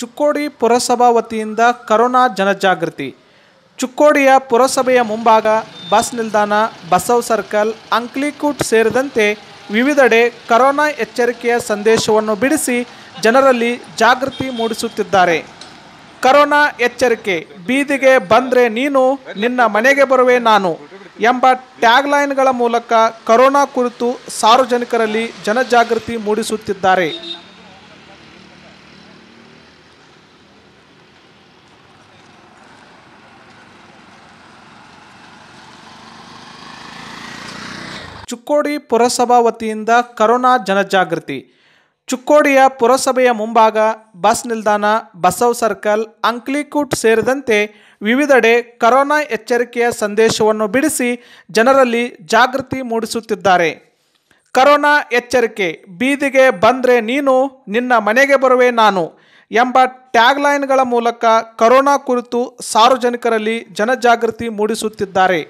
ಚುಕ್ಕೋಡಿ ಪುರಸಭಾ ವತಿಯಿಂದ ಕರೋನಾ ಜನಜಾಗೃತಿ ಚುಕ್ಕೋಡಿಯ ಪುರಸಭೆಯ ಮುಂಭಾಗ ಬಸ್ ನಿಲ್ದಾಣ ಬಸವ್ ಸರ್ಕಲ್ ಅಂಕ್ಲಿಕೂಟ್ ಸೇರಿದಂತೆ ವಿವಿಧೆಡೆ ಕರೋನಾ ಎಚ್ಚರಿಕೆಯ ಸಂದೇಶವನ್ನು ಬಿಡಿಸಿ ಜನರಲ್ಲಿ ಜಾಗೃತಿ ಮೂಡಿಸುತ್ತಿದ್ದಾರೆ ಕರೋನಾ ಎಚ್ಚರಿಕೆ ಬೀದಿಗೆ ಬಂದರೆ ನೀನು ನಿನ್ನ ಮನೆಗೆ ಬರುವೆ ನಾನು ಎಂಬ ಟ್ಯಾಗ್ಲೈನ್ಗಳ ಮೂಲಕ ಕರೋನಾ ಕುರಿತು ಸಾರ್ವಜನಿಕರಲ್ಲಿ ಜನಜಾಗೃತಿ ಮೂಡಿಸುತ್ತಿದ್ದಾರೆ ಚುಕ್ಕೋಡಿ ಪುರಸಭಾ ವತಿಯಿಂದ ಕರೋನಾ ಜನಜಾಗೃತಿ ಚುಕ್ಕೋಡಿಯ ಪುರಸಭೆಯ ಮುಂಭಾಗ ಬಸ್ ನಿಲ್ದಾಣ ಬಸವ್ ಸರ್ಕಲ್ ಅಂಕ್ಲಿಕೂಟ್ ಸೇರಿದಂತೆ ವಿವಿಧೆಡೆ ಕರೋನಾ ಎಚ್ಚರಿಕೆಯ ಸಂದೇಶವನ್ನು ಬಿಡಿಸಿ ಜನರಲ್ಲಿ ಜಾಗೃತಿ ಮೂಡಿಸುತ್ತಿದ್ದಾರೆ ಕರೋನಾ ಎಚ್ಚರಿಕೆ ಬೀದಿಗೆ ಬಂದರೆ ನೀನು ನಿನ್ನ ಮನೆಗೆ ಬರುವೆ ನಾನು ಎಂಬ ಟ್ಯಾಗ್ಲೈನ್ಗಳ ಮೂಲಕ ಕರೋನಾ ಕುರಿತು ಸಾರ್ವಜನಿಕರಲ್ಲಿ ಜನಜಾಗೃತಿ ಮೂಡಿಸುತ್ತಿದ್ದಾರೆ